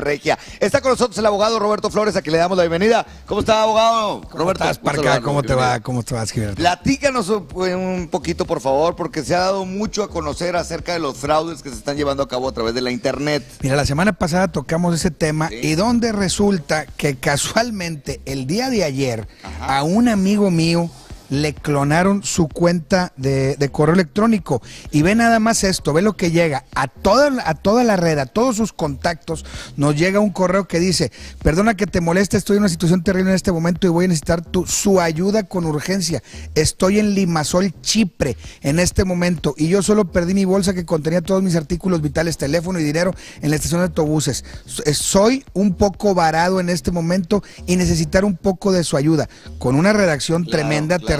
Regia. Está con nosotros el abogado Roberto Flores, a quien le damos la bienvenida. ¿Cómo está, abogado? Roberto, ¿Cómo, te va? ¿Cómo te vas, Gilberto? Platícanos un poquito, por favor, porque se ha dado mucho a conocer acerca de los fraudes que se están llevando a cabo a través de la Internet. Mira, la semana pasada tocamos ese tema y donde resulta que casualmente el día de ayer a un amigo mío le clonaron su cuenta de, correo electrónico. Y ve nada más esto, ve lo que llega. A toda, a toda la red, a todos sus contactos, nos llega un correo que dice, perdona que te moleste, estoy en una situación terrible en este momento y voy a necesitar tu, su ayuda con urgencia. Estoy en Limasol, Chipre, en este momento. Y yo solo perdí mi bolsa que contenía todos mis artículos vitales, teléfono y dinero en la estación de autobuses. Eh, soy un poco varado en este momento y necesitar un poco de su ayuda. Con una redacción tremenda, terrible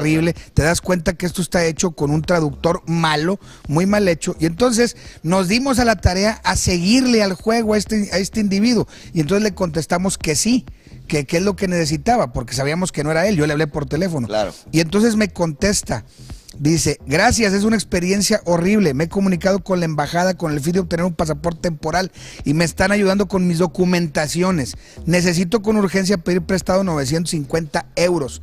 te das cuenta que esto está hecho con un traductor malo, muy mal hecho, y entonces nos dimos a la tarea a seguirle al juego a este, este individuo, y entonces le contestamos que sí, que es lo que necesitaba, porque sabíamos que no era él, yo le hablé por teléfono. Claro. Y entonces me contesta, dice, gracias, es una experiencia horrible, me he comunicado con la embajada con el fin de obtener un pasaporte temporal y me están ayudando con mis documentaciones. Necesito con urgencia pedir prestado 950 euros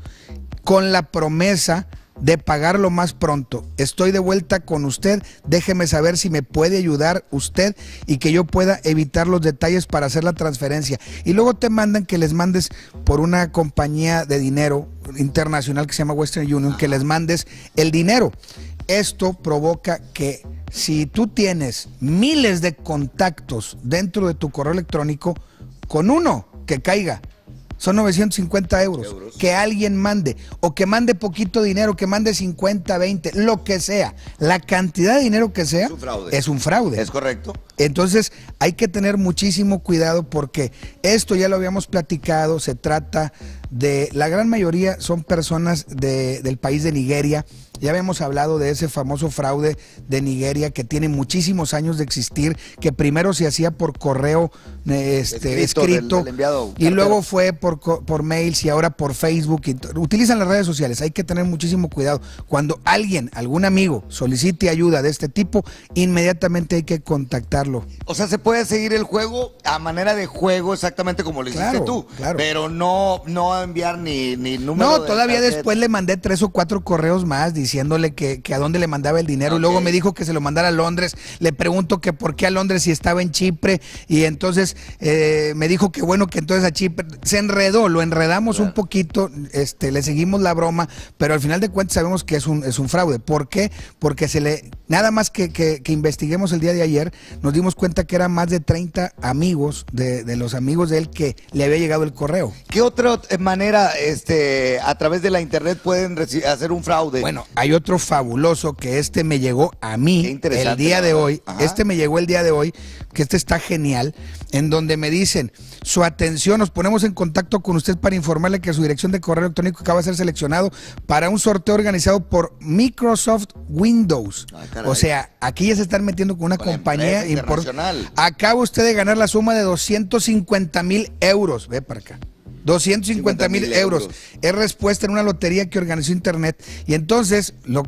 con la promesa de pagarlo más pronto. Estoy de vuelta con usted. Déjeme saber si me puede ayudar usted y que yo pueda evitar los detalles para hacer la transferencia. Y luego te mandan que les mandes por una compañía de dinero internacional que se llama Western Union, que les mandes el dinero. Esto provoca que si tú tienes miles de contactos dentro de tu correo electrónico, con uno que caiga, son 950 euros. Que alguien mande, o que mande poquito dinero, que mande 50, 20, lo que sea. La cantidad de dinero que sea es un fraude. Es, correcto. Entonces hay que tener muchísimo cuidado porque esto ya lo habíamos platicado, se trata de, la gran mayoría son personas del país de Nigeria, ya habíamos hablado de ese famoso fraude de Nigeria que tiene muchísimos años de existir, que primero se hacía por correo eh, este, escrito, y luego fue por, por mails y ahora por Facebook. utilizan las redes sociales, hay que tener muchísimo cuidado. Cuando alguien, algún amigo, solicite ayuda de este tipo, inmediatamente hay que contactarlo. O sea, se puede seguir el juego a manera de juego, exactamente como lo hiciste tú, pero no, no enviar ni, ni número. No, todavía después le mandé tres o cuatro correos más diciendo diciéndole que, a dónde le mandaba el dinero. y Luego me dijo que se lo mandara a Londres. Le pregunto que por qué a Londres si estaba en Chipre. Y entonces eh, me dijo que bueno, que entonces a Chipre. Se enredó, lo enredamos un poquito, este, le seguimos la broma, pero al final de cuentas sabemos que es un, es un fraude. ¿Por qué? Porque se le. Nada más que, investiguemos el día de ayer, nos dimos cuenta que eran más de 30 amigos de, de los amigos de él que le había llegado el correo. ¿Qué otra manera este, a través de la internet pueden hacer un fraude? Bueno, hay otro fabuloso que este me llegó a mí el día de hoy. Este me llegó el día de hoy, que este está genial, en donde me dicen, su atención, nos ponemos en contacto con usted para informarle que su dirección de correo electrónico acaba de ser seleccionado para un sorteo organizado por Microsoft Windows. Ah, o sea, aquí ya se están metiendo con una compañía internacional. Acaba usted de ganar la suma de 250 mil euros. Ve para acá. 250 mil euros. Es respuesta en una lotería que organizó Internet. Y entonces lo,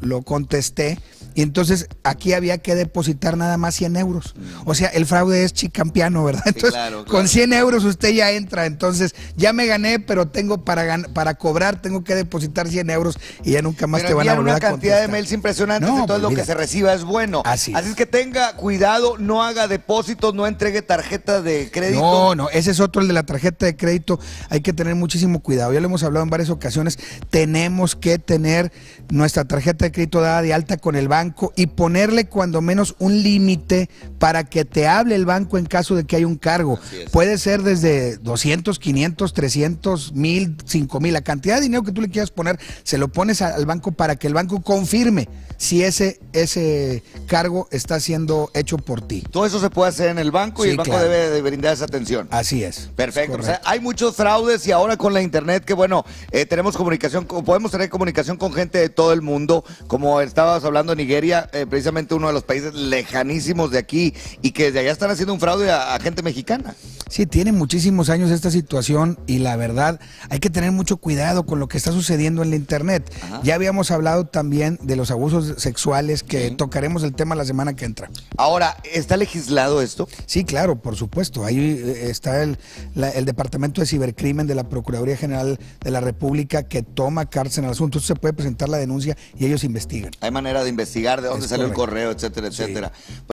lo contesté. Y entonces aquí había que depositar nada más 100 euros. O sea, el fraude es chicampiano, ¿verdad? Entonces, con 100 euros usted ya entra. Entonces, ya me gané, pero tengo para, para cobrar, tengo que depositar 100 euros y ya nunca más te van a volver a contestar. una cantidad de mails impresionantes, y todo pues lo que se reciba es bueno. Así, así es. que tenga cuidado, no haga depósitos, no entregue tarjeta de crédito. No, no, ese es otro, el de la tarjeta de crédito. Hay que tener muchísimo cuidado. Ya lo hemos hablado en varias ocasiones. Tenemos que tener nuestra tarjeta de crédito dada de alta con el banco y ponerle cuando menos un límite para que te hable el banco en caso de que hay un cargo. Puede ser desde 200, 500, 300, 1000, 5000, la cantidad de dinero que tú le quieras poner, se lo pones al banco para que el banco confirme si ese, ese cargo está siendo hecho por ti. Todo eso se puede hacer en el banco y el banco debe brindar esa atención. Así es. Perfecto. hay muchos fraudes y ahora con la internet que bueno, eh, tenemos comunicación, podemos tener comunicación con gente de todo el mundo, como estabas hablando Nigeria, eh, precisamente uno de los países lejanísimos de aquí y que desde allá están haciendo un fraude a, gente mexicana. Sí, tiene muchísimos años esta situación y la verdad hay que tener mucho cuidado con lo que está sucediendo en la internet. Ya habíamos hablado también de los abusos sexuales que tocaremos el tema la semana que entra. Ahora, ¿está legislado esto? Sí, claro, por supuesto. Ahí eh, está el, Departamento de Cibercrimen de la Procuraduría General de la República que toma cárcel en el asunto. se puede presentar la denuncia y ellos investigan. Hay manera de investigar de dónde salió el correo, etcétera, etcétera.